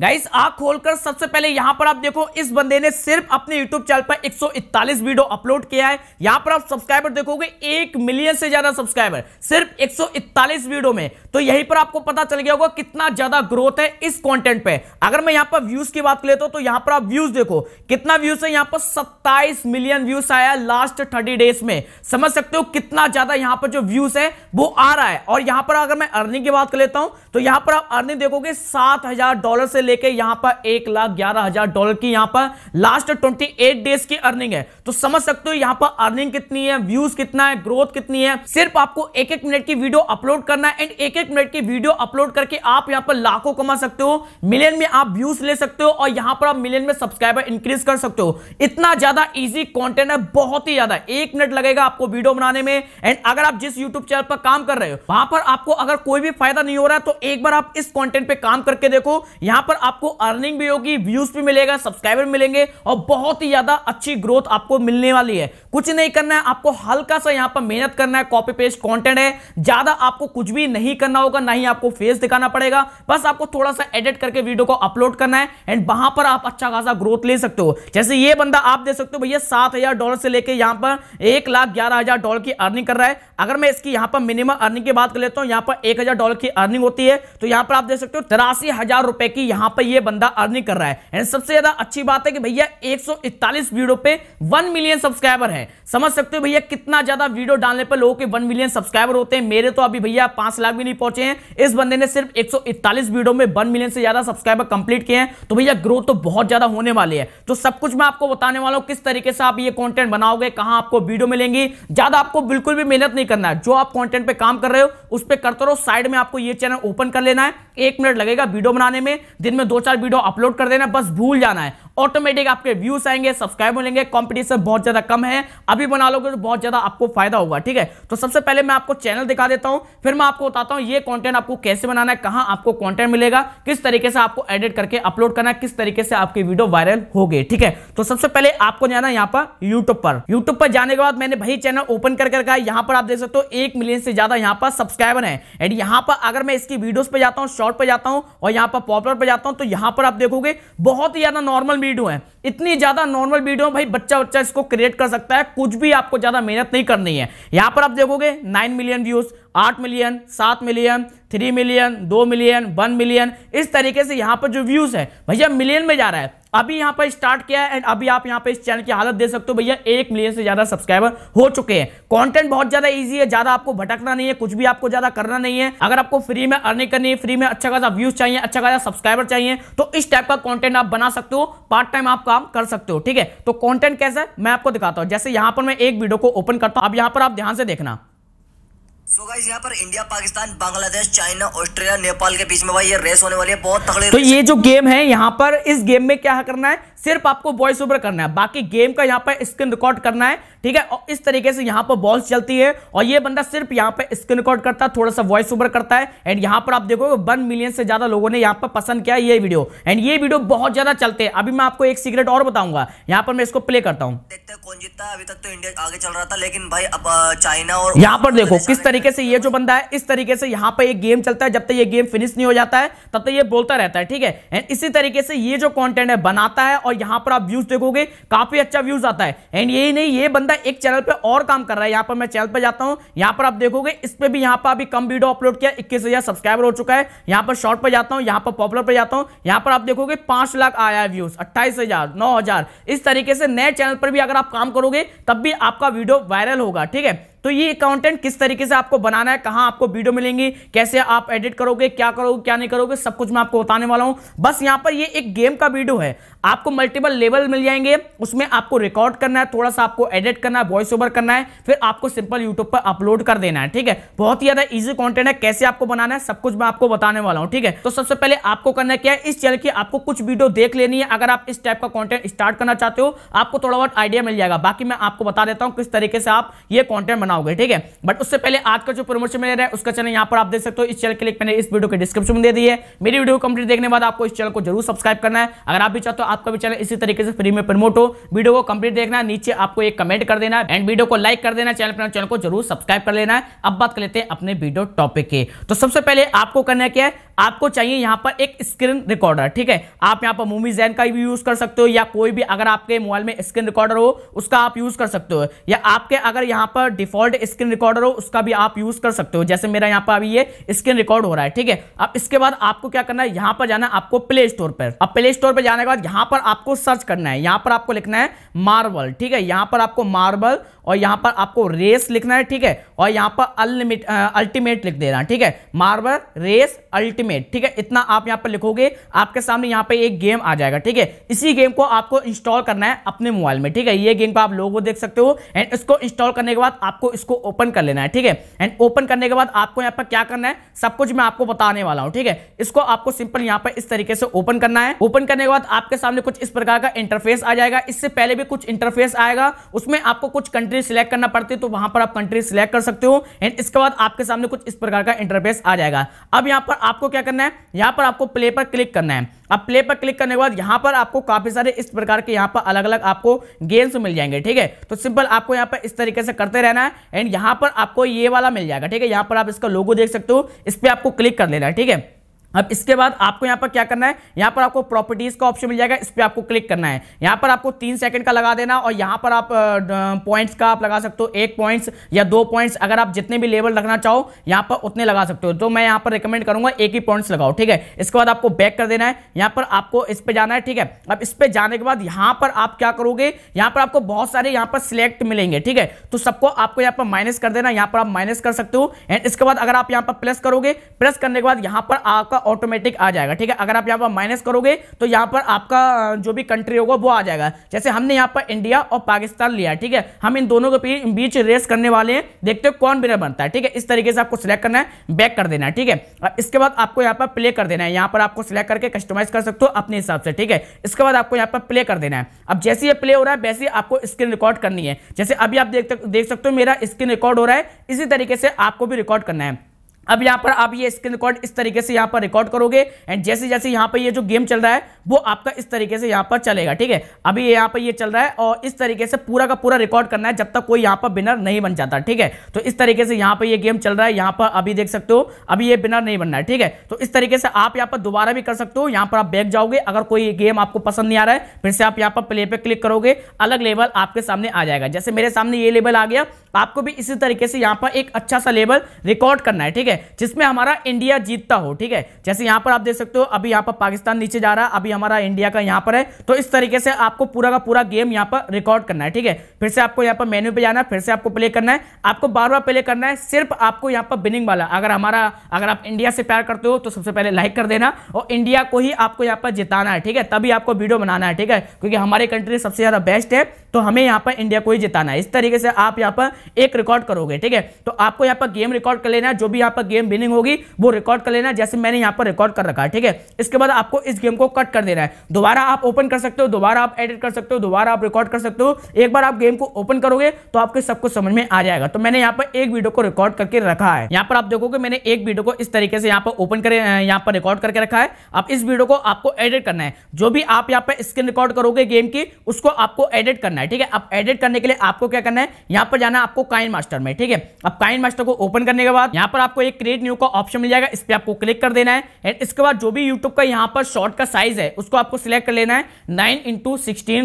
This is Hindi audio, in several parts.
गाइस आग खोलकर सबसे पहले यहां पर आप देखो इस बंदे ने सिर्फ अपने यूट्यूब चैनल पर 141 वीडियो अपलोड किया है यहां पर आप सब्सक्राइबर देखोगे एक मिलियन से ज्यादा सब्सक्राइबर सिर्फ 141 वीडियो में तो यहीं पर आपको पता चल गया होगा कितना ज्यादा ग्रोथ है इस कंटेंट पे अगर मैं यहां पर व्यूज की बात लेता हूं तो यहां पर आप व्यूज देखो कितना व्यूज है यहां पर सत्ताईस मिलियन व्यूज आया लास्ट थर्टी डेज में समझ सकते हो कितना ज्यादा यहां पर जो व्यूज है वो आ रहा है और यहां पर अगर मैं अर्निंग की बात कर लेता हूं तो यहां पर आप अर्निंग देखोगे सात डॉलर से लेकर यहां पर एक लाख ग्यारह हजार डॉलर की यहां पर लास्ट ट्वेंटी एट डेज की अर्निंग है तो समझ सकते हो यहां पर अर्निंग कितनी है व्यूज कितना है ग्रोथ कितनी है सिर्फ आपको एक एक मिनट की वीडियो अपलोड करना है एंड एक एक मिनट की वीडियो अपलोड करके आप यहां पर लाखों कमा सकते हो मिलियन में आप व्यूज ले सकते हो और यहां पर आप मिलियन में सब्सक्राइबर इंक्रीज कर सकते हो इतना ज्यादा ईजी कॉन्टेंट है बहुत ही ज्यादा एक मिनट लगेगा आपको वीडियो बनाने में एंड अगर आप जिस यूट्यूब चैनल पर काम कर रहे हो वहां पर आपको अगर कोई भी फायदा नहीं हो रहा तो एक बार आप इस कॉन्टेंट पर काम करके देखो यहां पर पर आपको अर्निंग भी होगी व्यूज भी मिलेगा सब्सक्राइबर मिलेंगे और बहुत ही ज्यादा अच्छी ग्रोथ आपको मिलने वाली है कुछ नहीं करना है आपको हल्का सा यहाँ पर मेहनत करना है कॉपी पेस्ट कॉन्टेंट है ज्यादा आपको कुछ भी नहीं करना होगा ना ही आपको फेस दिखाना पड़ेगा बस आपको थोड़ा सा एडिट करके वीडियो को अपलोड करना है एंड वहां पर आप अच्छा खासा ग्रोथ ले सकते हो जैसे ये बंदा आप दे सकते हो भैया सात डॉलर से लेकर यहां पर एक डॉलर की अर्निंग कर रहा है अगर मैं इसकी यहां पर मिनिमम अर्निंग की बात कर लेता हूं यहां पर एक डॉलर की अर्निंग होती है तो यहां पर आप देख सकते हो तिरासी हजार रुपए की यहां यहां पर ये बंदा अर्निंग कर रहा है एंड सबसे ज्यादा अच्छी बात है कि भैया 141 वीडियो पे 1 मिलियन सब्सक्राइबर हैं समझ सकते हो भैया कितना ज्यादा वीडियो डालने पर लोगों के 1 मिलियन सब्सक्राइबर होते हैं मेरे तो अभी भैया 5 लाख भी नहीं पहुंचे हैं इस बंदे ने सिर्फ 141 वीडियो में वन मिलियन से ज्यादा सब्सक्राइबर कंप्लीट किए हैं तो भैया ग्रोथ तो बहुत ज्यादा होने वाली है तो सब कुछ मैं आपको बताने वाला हूं किस तरीके से आप ये कॉन्टेंट बनाओगे कहां आपको वीडियो मिलेंगी ज्यादा आपको बिल्कुल भी मेहनत नहीं करना है जो आप कॉन्टेंट पर काम कर रहे हो उस पर करते रहो साइड में आपको ये चैनल ओपन कर लेना है एक मिनट लगेगा वीडियो बनाने में दिन दिन में दो चार वीडियो अपलोड कर देना बस भूल जाना है ऑटोमेटिक आपके व्यूज आएंगे सब्सक्राइब मिलेंगे कॉम्पिटिशन बहुत ज़्यादा कम है अभी बना लोगे तो बहुत ज़्यादा आपको फायदा होगा ठीक है तो सबसे पहले मैं आपको चैनल दिखा देता हूँ फिर मैं आपको बताता हूँ ये कॉन्टेंट आपको कैसे बनाना है कहां आपको कॉन्टेंट मिलेगा किस तरीके से आपको एडिट करके अपलोड करना है किस तरीके से आपकी वीडियो वायरल हो गए ठीक है तो सबसे पहले आपको जाना यहाँ पर यूट्यूब पर यूट्यूब पर जाने के बाद मैंने भाई चैनल ओपन कर करके यहाँ पर आप देख सकते हो एक मिलियन से ज्यादा यहाँ पर सब्सक्राइबर है एंड यहाँ पर अगर मैं इसकी वीडियो पर जाता हूँ शॉर्ट पर जाता हूँ और यहाँ पर पॉपुलर पर जाता हूँ तो यहाँ पर आप देखोगे बहुत ही ज्यादा नॉर्मल वीडियो है इतनी ज्यादा नॉर्मल वीडियो भाई बच्चा बच्चा इसको क्रिएट कर सकता है कुछ भी आपको ज्यादा मेहनत नहीं करनी है यहां पर आप देखोगे नाइन मिलियन व्यूज आठ मिलियन सात मिलियन थ्री मिलियन दो मिलियन वन मिलियन इस तरीके से यहाँ पर जो व्यूज़ है भैया मिलियन में जा रहा है अभी यहाँ पर स्टार्ट किया है एंड अभी आप यहाँ पर इस चैनल की हालत दे सकते हो भैया एक मिलियन से ज़्यादा सब्सक्राइबर हो चुके हैं कंटेंट बहुत ज़्यादा इजी है ज़्यादा आपको भटकना नहीं है कुछ भी आपको ज़्यादा करना नहीं है अगर आपको फ्री में अर्निंग करनी है फ्री में अच्छा खासा व्यूज़ चाहिए अच्छा खासा सब्सक्राइबर चाहिए तो इस टाइप का कॉन्टेंट आप बना सकते हो पार्ट टाइम आप काम कर सकते हो ठीक है तो कॉन्टेंट कैसे मैं आपको दिखाता हूँ जैसे यहाँ पर मैं एक वीडियो को ओपन करता हूँ अब यहाँ पर आप ध्यान से देखना सो so गाइस यहाँ पर India Pakistan Bangladesh China Australia Nepal के बीच में भाई ये रेस होने वाली है बहुत तगड़ी तो ये जो गेम है यहाँ पर इस गेम में क्या करना है सिर्फ आपको वॉइस ओवर करना है बाकी गेम का यहाँ पर स्क्रीन रिकॉर्ड करना है ठीक है और इस तरीके से यहाँ पर बॉल्स चलती है और ये बंदा सिर्फ यहाँ पर स्क्रीन रिकॉर्ड करता है थोड़ा सा वॉइस ओवर करता है एंड यहाँ पर आप देखोगे वन मिलियन से ज्यादा लोगों ने यहाँ पर पसंद किया ये वीडियो एंड ये वीडियो बहुत ज्यादा चलते हैं अभी मैं आपको एक सीक्रेट और बताऊंगा यहाँ पर मैं इसको प्ले करता हूँ देखते हैं कौन जीतता है अभी तक तो इंडिया आगे चल रहा था लेकिन भाई अब चाइना और यहाँ पर देखो किस तरीके तरीके से ये जो बंदा है इस तरीके से यहां पर ये गेम चलता है जब तक ये गेम फिनिश नहीं हो जाता है तब तक ये बोलता रहता है ठीक है एंड इसी तरीके से ये जो कॉन्टेंट है बनाता है और यहां पर आप व्यूज देखोगे काफी अच्छा व्यूज आता है एंड यही नहीं ये बंदा एक चैनल पर और काम कर रहा है यहां पर मैं चैनल पर जाता हूं यहां पर आप देखोगे इस पर भी यहां पर अभी कम वीडियो अपलोड किया इक्कीस सब्सक्राइबर हो चुका है यहां पर शॉर्ट पर जाता हूं यहां पर पॉपुलर पर जाता हूं यहां पर आप देखोगे पांच लाख आया है व्यूज अट्ठाईस हजार नौ हजार इस तरीके से नए चैनल पर भी अगर आप काम करोगे तब भी आपका वीडियो वायरल होगा ठीक है तो ये अकाउंटेंट किस तरीके से आपको बनाना है कहां आपको वीडियो मिलेंगी कैसे आप एडिट करोगे क्या करोगे क्या नहीं करोगे सब कुछ मैं आपको बताने वाला हूं बस यहां पर ये एक गेम का वीडियो है आपको मल्टीपल लेवल मिल जाएंगे उसमें आपको रिकॉर्ड करना है थोड़ा सा आपको एडिट करना है वॉइस ओवर करना है फिर आपको सिंपल यूट्यूब पर अपलोड कर देना है ठीक है बहुत ही ज्यादा ईजी कॉन्टेंट है कैसे आपको बनाना है सब कुछ मैं आपको बताने वाला हूँ ठीक है तो सबसे पहले आपको करना क्या है इस चैनल की आपको कुछ वीडियो देख लेनी है अगर आप इस टाइप का कॉन्टेंट स्टार्ट करना चाहते हो आपको थोड़ा बहुत आइडिया मिल जाएगा बाकी मैं आपको बता देता हूँ किस तरीके से आप ये कॉन्टेंट बनाओगे ठीक है बट उससे पहले आज का जो प्रमोशन मिल रहा है उसका चैनल यहाँ पर आप देख सकते हो इस चैनल के लिए मैंने इस वीडियो के डिस्क्रिप्शन में दे दी है मेरी वीडियो कंप्लीट देखने बाद आपको इस चैनल को जरूर सब्सक्राइब करना है अगर आप भी चाहते हो आपका भी चैनल इसी तरीके से फ्री में प्रमोट हो वीडियो को कंप्लीट देखना नीचे आपको एक कमेंट कर देना एंड वीडियो को लाइक कर देना चैनल पर चैनल को जरूर सब्सक्राइब कर लेना अब बात कर लेते हैं अपने वीडियो टॉपिक की तो सबसे पहले आपको करना क्या है आपको चाहिए यहाँ पर एक स्क्रीन रिकॉर्डर ठीक है आप यहाँ पर मूवी जैन का भी यूज कर सकते हो या कोई भी अगर आपके मोबाइल में स्क्रीन रिकॉर्डर हो उसका आप यूज कर सकते हो या आपके अगर यहाँ पर डिफॉल्ट स्क्रीन रिकॉर्डर हो उसका भी आप यूज कर सकते हो जैसे मेरा यहाँ पर अभी ये स्क्रीन रिकॉर्ड हो रहा है ठीक है अब इसके बाद आपको क्या करना है यहाँ पर जाना आपको प्ले स्टोर पर अब प्ले स्टोर पर जाने के बाद यहाँ यहां पर आपको सर्च करना है यहां पर आपको लिखना है मार्बल ठीक है यहां पर आपको मार्बल और यहां पर आपको रेस लिखना है ठीक है और यहां पर अनलिमिट अल्टीमेट लिख देना ठीक है मार्बल रेस अल्टीमेट ठीक है इतना आप यहां पर लिखोगे आपके सामने यहां पर एक गेम आ जाएगा ठीक है इसी गेम को आपको इंस्टॉल करना है अपने मोबाइल में ठीक है ये गेम को आप लोगों देख सकते हो एंड इसको इंस्टॉल करने के बाद आपको इसको ओपन कर लेना है ठीक है एंड ओपन करने के बाद आपको यहां पर क्या करना है सब कुछ मैं आपको बताने वाला हूं ठीक है इसको आपको सिंपल यहां पर इस तरीके से ओपन करना है ओपन करने के बाद आपके सामने सामने कुछ इस प्रकार का इंटरफेस आ जाएगा इससे पहले भी कुछ इंटरफेस आएगा उसमें आपको कुछ कंट्री सिलेक्ट करना पड़ती है तो वहां पर आप कंट्री सिलेक्ट कर सकते हो एंड इसके बाद आपके सामने कुछ इस प्रकार का इंटरफेस आ जाएगा अब यहाँ पर आपको क्या करना है यहाँ पर आपको प्ले पर क्लिक करना है अब प्ले पर क्लिक करने के बाद यहाँ पर आपको काफी सारे इस प्रकार के यहाँ पर अलग अलग आपको गेम्स मिल जाएंगे ठीक है तो सिंपल आपको यहाँ पर इस तरीके से करते रहना है एंड यहाँ पर आपको ये वाला मिल जाएगा ठीक है यहाँ पर आप इसका लोगो देख सकते हो इस पर आपको क्लिक कर लेना है ठीक है अब इसके बाद आपको यहाँ पर क्या करना है यहाँ पर आपको प्रॉपर्टीज का ऑप्शन मिल जाएगा इस पर आपको क्लिक करना है यहाँ पर आपको तीन सेकंड का लगा देना और यहाँ पर आप पॉइंट्स का आप लगा सकते हो एक पॉइंट्स या दो पॉइंट्स अगर आप जितने भी लेवल रखना चाहो यहाँ पर उतने लगा सकते हो तो मैं यहाँ पर रिकमेंड करूंगा एक ही पॉइंट्स लगाओ ठीक है इसके बाद आपको बैक कर देना है यहाँ पर आपको इस पर जाना है ठीक है अब इस पर जाने के बाद यहाँ पर आप क्या करोगे यहाँ पर आपको बहुत सारे यहाँ पर सिलेक्ट मिलेंगे ठीक है तो सबको आपको यहाँ पर माइनस कर देना यहाँ पर आप माइनस कर सकते हो एंड इसके बाद अगर आप यहाँ पर प्लस करोगे प्लस करने के बाद यहाँ पर आपका ऑटोमेटिक आ जाएगा ठीक है अगर आप यहाँ पर माइनस करोगे तो यहाँ पर आपका जो भी कंट्री होगा वो आ जाएगा जैसे हमने यहाँ पर इंडिया और पाकिस्तान लिया ठीक है हम इन दोनों के बीच रेस करने वाले हैं देखते हो कौन बिना बनता है ठीक है इस तरीके से आपको सिलेक्ट करना है बैक कर देना है ठीक है इसके बाद आपको यहाँ पर प्ले कर देना है यहाँ पर आपको सिलेक्ट करके कस्टमाइज कर सकते हो अपने हिसाब से ठीक है इसके बाद आपको यहाँ पर प्ले कर देना है अब जैसे ये प्ले हो रहा है वैसे आपको स्क्रीन रिकॉर्ड करनी है जैसे अभी आप देख सकते हो मेरा स्क्रीन रिकॉर्ड हो रहा है इसी तरीके से आपको भी रिकॉर्ड करना है अब यहां पर आप ये स्क्रीन रिकॉर्ड इस तरीके से यहां पर रिकॉर्ड करोगे एंड जैसे जैसे यहां पर ये जो गेम चल रहा है वो आपका इस तरीके से यहां पर चलेगा ठीक है अभी यहां पर ये चल रहा है और इस तरीके से पूरा का पूरा रिकॉर्ड करना है जब तक कोई यहां पर बिनर नहीं बन जाता ठीक है तो इस तरीके से यहां पर ये गेम चल रहा है यहां पर अभी देख सकते हो अभी ये बिनर नहीं बनना है ठीक है तो इस तरीके से आप यहां पर दोबारा भी कर सकते हो यहां पर आप बैक जाओगे अगर कोई गेम आपको पसंद नहीं आ रहा है फिर से आप यहां पर प्ले पे क्लिक करोगे अलग लेवल आपके सामने आ जाएगा जैसे मेरे सामने ये लेवल आ गया आपको भी इसी तरीके से यहां पर एक अच्छा सा लेवल रिकॉर्ड करना है ठीक है है जिसमें हमारा इंडिया जीतता हो ठीक है जैसे यहां पर आप देख सकते हो अभी यहां पर पाकिस्तान नीचे जा रहा है अभी हमारा इंडिया का यहां पर है तो इस तरीके से आपको पूरा का पूरा गेम यहां पर रिकॉर्ड करना है ठीक है फिर से आपको यहां पर मेन्यू पे जाना है फिर से आपको प्ले करना है आपको बार बार प्ले करना है सिर्फ आपको यहां पर बिनिंग वाला अगर हमारा अगर आप इंडिया से प्यार करते हो तो सबसे पहले लाइक कर देना और इंडिया को ही आपको यहां पर जिताना है ठीक है तभी आपको वीडियो बनाना है ठीक है क्योंकि हमारी कंट्री सबसे ज़्यादा बेस्ट है तो हमें यहाँ पर इंडिया को ही जिताना है इस तरीके से आप यहाँ पर एक रिकॉर्ड करोगे ठीक है तो आपको यहाँ पर गेम रिकॉर्ड कर लेना जो भी यहाँ पर गेम विनिंग होगी वो रिकॉर्ड कर लेना जैसे मैंने यहाँ पर रिकॉर्ड कर रखा है ठीक है इसके बाद आपको इस गेम को कट कर देना है दोबारा आप ओपन कर सकते हो दोबारा आप एडिट कर सकते हो दोबारा आप रिकॉर्ड कर सकते हो एक बार आप गेम को ओपन करोगे तो आपके सब कुछ समझ में आ जाएगा तो मैंने यहाँ पर एक वीडियो को रिकॉर्ड करके रखा है यहाँ पर आप देखोगे मैंने एक वीडियो को इस तरीके से यहाँ पर ओपन कर यहाँ पर रिकॉर्ड करके रखा है अब इस वीडियो को आपको एडिट करना है जो भी आप यहाँ पर स्क्रीन रिकॉर्ड करोगे गेम की उसको आपको एडिट करना है है ठीक है अब एडिट करने के लिए आपको क्या करना है यहाँ पर जाना आपको काइन मास्टर में ठीक है अब काइन मास्टर को ओपन करने के बाद यहाँ पर आपको एक क्रिएट न्यू का ऑप्शन मिल जाएगा इस पर आपको क्लिक कर देना है एंड इसके बाद जो भी यूट्यूब का यहाँ पर शॉर्ट का साइज है उसको आपको सिलेक्ट कर लेना है नाइन इंटू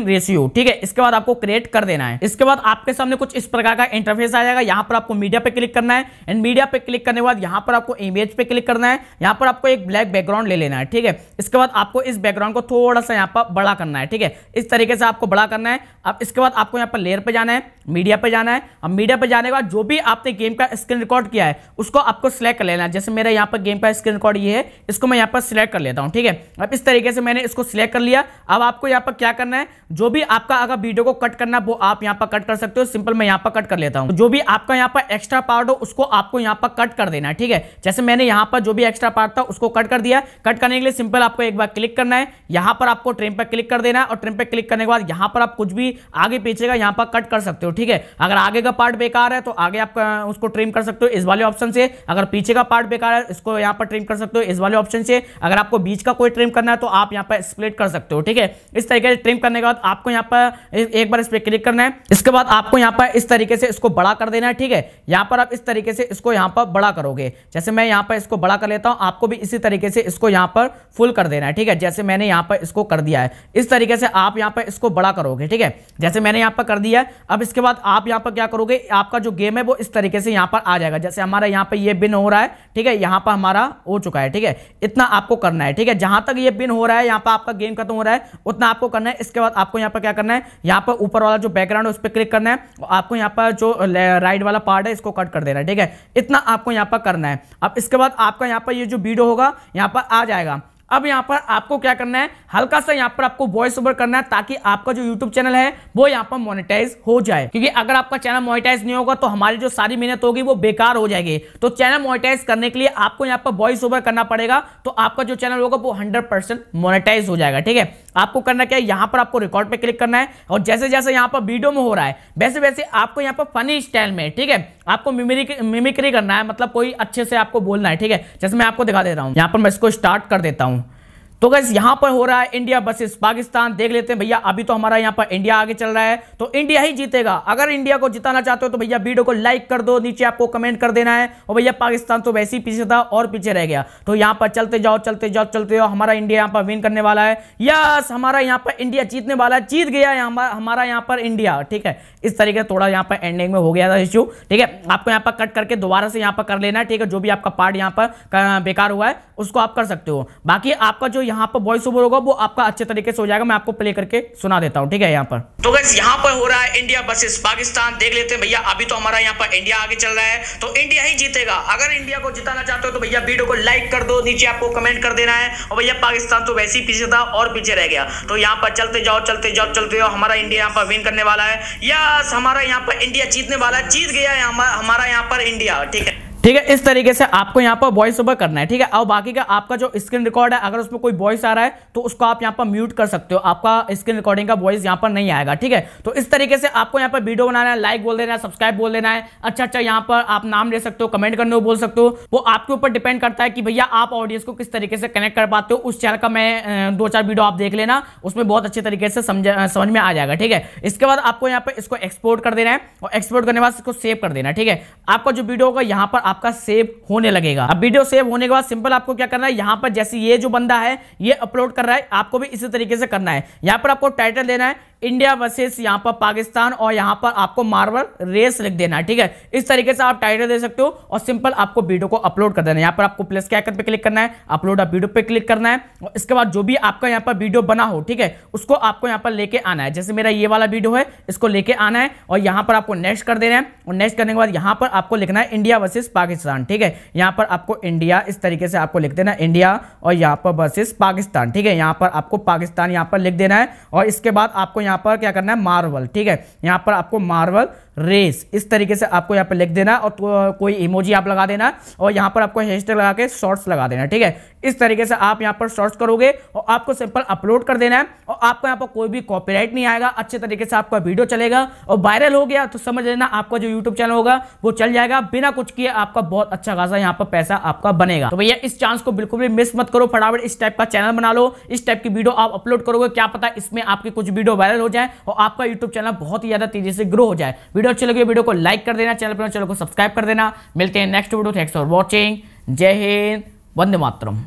रेशियो ठीक है इसके बाद आपको क्रिएट कर देना है इसके बाद आपके सामने कुछ इस प्रकार का इंटरफेस आ जाएगा यहाँ पर आपको मीडिया पे क्लिक करना है एंड मीडिया पे क्लिक करने के बाद यहाँ पर आपको इमेज पे क्लिक करना है यहाँ पर आपको एक ब्लैक बैकग्राउंड ले लेना है ठीक है इसके बाद आपको इस बैकग्राउंड को थोड़ा सा यहाँ पर बड़ा करना है ठीक है इस तरीके से आपको बड़ा करना है अब इसके बाद आपको यहाँ पर लेयर पे जाना है मीडिया पे जाना है और मीडिया पे जाने के बाद जो भी आपने गेम का स्क्रीन रिकॉर्ड किया है उसको आपको सिलेक्ट कर लेना है जैसे मेरा यहाँ पर गेम का स्क्रीन रिकॉर्ड ये है इसको मैं यहाँ पर सिलेक्ट कर लेता हूँ ठीक है अब इस तरीके से मैंने इसको सिलेक्ट कर लिया अब आपको यहाँ पर क्या करना है जो भी आपका अगर वीडियो को कट करना वो आप यहाँ पर कट कर सकते हो सिंपल मैं यहाँ पर कट कर लेता हूँ जो भी आपका यहाँ पर एक्स्ट्रा पार्ट हो उसको आपको यहाँ पर कट कर देना है ठीक है जैसे मैंने यहाँ पर जो भी एक्स्ट्रा पार्ट था उसको कट कर दिया कट करने के लिए सिंपल आपको एक बार क्लिक करना है यहाँ पर आपको ट्रेन पर क्लिक कर देना है और ट्रेन पर क्लिक करने के बाद यहाँ पर आप कुछ भी आगे पीछे का यहाँ पर कट कर सकते हो ठीक है अगर आगे का पार्ट बेकार है तो आगे आप उसको ट्रिम कर सकते हो इस वाले ऑप्शन से अगर पीछे का पार्ट बेकार है इसको यहाँ पर ट्रिम कर सकते हो इस वाले ऑप्शन से अगर आपको बीच का कोई ट्रिम करना है तो आप यहाँ पर स्प्लिट कर सकते हो ठीक है इस तरीके से ट्रिम करने के बाद आपको यहाँ पर एक बार इस पर क्लिक करना है इसके बाद आपको यहाँ पर इस तरीके से इसको बड़ा कर देना है ठीक है यहाँ पर आप इस तरीके से इसको यहाँ पर बड़ा करोगे जैसे मैं यहाँ पर इसको बड़ा कर लेता हूँ आपको भी इसी तरीके से इसको यहाँ पर फुल कर देना है ठीक है जैसे मैंने यहाँ पर इसको कर दिया है इस तरीके से आप यहाँ पर इसको बड़ा करोगे ठीक है जैसे मैंने यहाँ पर कर दिया अब इसके बाद आप यहाँ पर क्या करोगे आपका जो गेम है वो इस तरीके से यहाँ पर आ जाएगा जैसे हमारा यहाँ पर ये बिन हो रहा है ठीक है यहाँ पर हमारा हो चुका है ठीक है इतना आपको करना है ठीक है जहाँ तक ये बिन हो रहा है यहाँ पर आपका गेम खत्म हो रहा है उतना आपको करना है इसके बाद आपको यहाँ पर क्या करना है यहाँ पर ऊपर वाला जो बैकग्राउंड है उस पर क्लिक करना है और आपको यहाँ पर जो राइट वाला पार्ट है इसको कट कर देना है ठीक है इतना आपको यहाँ पर करना है अब इसके बाद आपका यहाँ पर ये जो वीडियो होगा यहाँ पर आ जाएगा अब यहां पर आपको क्या करना है हल्का सा यहां पर आपको वॉइस ओवर करना है ताकि आपका जो यूट्यूब चैनल है वो यहां पर मोनिटाइज हो जाए क्योंकि अगर आपका चैनल मोनिटाइज नहीं होगा तो हमारी जो सारी मेहनत होगी वो बेकार हो जाएगी तो चैनल मोनिटाइज करने के लिए आपको यहां पर वॉइस ओवर करना पड़ेगा तो आपका जो चैनल होगा वो हंड्रेड परसेंट मोनिटाइज हो जाएगा ठीक है आपको करना क्या है यहां पर आपको रिकॉर्ड पर क्लिक करना है और जैसे जैसे यहां पर वीडियो में हो रहा है वैसे वैसे आपको यहां पर फनी स्टाइल में ठीक है आपको मिमिक्री करना है मतलब कोई अच्छे से आपको बोलना है ठीक है जैसे मैं आपको दिखा दे रहा हूँ यहाँ पर मैं इसको स्टार्ट कर देता हूँ तो गैस यहां पर हो रहा है इंडिया वर्सेज पाकिस्तान देख लेते हैं भैया अभी तो हमारा यहां पर इंडिया आगे चल रहा है तो इंडिया ही जीतेगा अगर इंडिया को जिताना चाहते हो तो भैया वीडियो को लाइक कर दो नीचे आपको कमेंट कर देना है और भैया पाकिस्तान तो वैसे ही पीछे था और पीछे रह गया तो यहां पर चलते जाओ चलते जाओ चलते जाओ हमारा इंडिया यहां पर विन करने वाला है यस हमारा यहां पर इंडिया जीतने वाला है जीत गया हमारा यहां पर इंडिया ठीक है इस तरीके थोड़ा यहाँ पर एंडिंग में हो गया था इश्यू ठीक है आपको यहाँ पर कट करके दोबारा से यहाँ पर कर लेना है ठीक है जो भी आपका पार्ट यहाँ पर बेकार हुआ है उसको आप कर सकते हो बाकी आपका जो यहाँ पर वॉइस ओवर होगा वो आपका अच्छे तरीके से हो जाएगा मैं आपको प्ले करके सुना देता हूँ ठीक है यहाँ पर तो गैस यहाँ पर हो रहा है इंडिया वर्सेज पाकिस्तान देख लेते हैं भैया अभी तो हमारा यहाँ पर इंडिया आगे चल रहा है तो इंडिया ही जीतेगा अगर इंडिया को जिताना चाहते हो तो भैया वीडियो को लाइक कर दो नीचे आपको कमेंट कर देना है और भैया पाकिस्तान तो वैसे ही पीछे था और पीछे रह गया तो यहाँ पर चलते जाओ चलते जाओ चलते जाओ हमारा इंडिया यहाँ पर विन करने वाला है यस हमारा यहाँ पर इंडिया जीतने वाला जीत गया हमारा यहाँ पर इंडिया ठीक है ठीक है इस तरीके से आपको यहाँ पर वॉइस ओवर करना है ठीक है और बाकी का आपका जो स्क्रीन रिकॉर्ड है अगर उसमें कोई वॉइस आ रहा है तो उसको आप यहाँ पर म्यूट कर सकते हो आपका स्क्रीन रिकॉर्डिंग का वॉइस यहाँ पर नहीं आएगा ठीक है तो इस तरीके से आपको यहाँ पर वीडियो बनाना है लाइक बोल देना है सब्सक्राइब बोल देना है अच्छा अच्छा यहाँ पर आप नाम ले सकते हो कमेंट करने को बोल सकते हो वो आपके ऊपर डिपेंड करता है कि भैया आप ऑडियंस को किस तरीके से कनेक्ट कर पाते हो उस चैनल का मैं दो चार वीडियो आप देख लेना उसमें बहुत अच्छे तरीके से समझ में आ जाएगा ठीक है इसके बाद आपको यहाँ पर इसको एक्सपोर्ट कर देना है और एक्सपोर्ट करने के बाद इसको सेव कर देना ठीक है आपका जो वीडियो होगा यहाँ पर आपका सेव होने लगेगा अब वीडियो सेव होने के बाद सिंपल आपको क्या करना है यहां पर जैसे ये जो बंदा है ये अपलोड कर रहा है आपको भी इसी तरीके से करना है यहां पर आपको टाइटल देना है इंडिया वर्सेस यहां पर पाकिस्तान और यहां पर आपको मार्वल रेस लिख देना है ठीक है इस तरीके से आप टाइटल दे सकते हो और सिंपल आपको वीडियो को अपलोड कर देना यहां पर आपको प्लस के आइकन पे क्लिक करना है अपलोड आप वीडियो पे क्लिक करना है और इसके बाद जो भी आपका यहाँ पर वीडियो बना हो ठीक है उसको आपको यहां पर लेके आना है जैसे मेरा ये वाला वीडियो है इसको लेके आना है और यहां पर आपको नेक्स्ट कर देना है और नेक्स्ट करने के बाद यहां पर आपको लिखना है इंडिया वर्सेज पाकिस्तान ठीक है यहां पर आपको इंडिया इस तरीके से आपको लिख देना है इंडिया और यहां पर वर्सेज पाकिस्तान ठीक है यहां पर आपको पाकिस्तान यहां पर लिख देना है और इसके बाद आपको यहाँ पर क्या करना है मार्वल ठीक है यहाँ पर आपको मार्वल रेस इस तरीके से आपको यहाँ पर लिख देना और को, तो, कोई इमोजी आप लगा देना और यहाँ पर आपको हैशटैग लगा के शॉर्ट्स लगा देना ठीक है इस तरीके से आप यहाँ पर शॉर्ट्स करोगे और आपको सिंपल अपलोड कर देना है और आपको यहाँ पर कोई भी कॉपीराइट नहीं आएगा अच्छे तरीके से आपका वीडियो चलेगा और वायरल हो गया तो समझ लेना आपका जो यूट्यूब चैनल होगा वो चल जाएगा बिना कुछ किए आपका बहुत अच्छा खासा यहाँ पर पैसा आपका बनेगा तो भैया इस चांस को बिल्कुल भी मिस मत करो फटाफट इस टाइप का चैनल बना लो इस टाइप की वीडियो आप अपलोड करोगे क्या पता इसमें आपकी कुछ वीडियो वायरल हो जाए और आपका यूट्यूब चैनल बहुत ही ज्यादा तेजी से ग्रो हो जाए वीडियो वीडियो अच्छी लगी वीडियो को लाइक कर देना चैनल पर चैनल को सब्सक्राइब कर देना मिलते हैं next video thanks for watching जय हिंद वंदे मातरम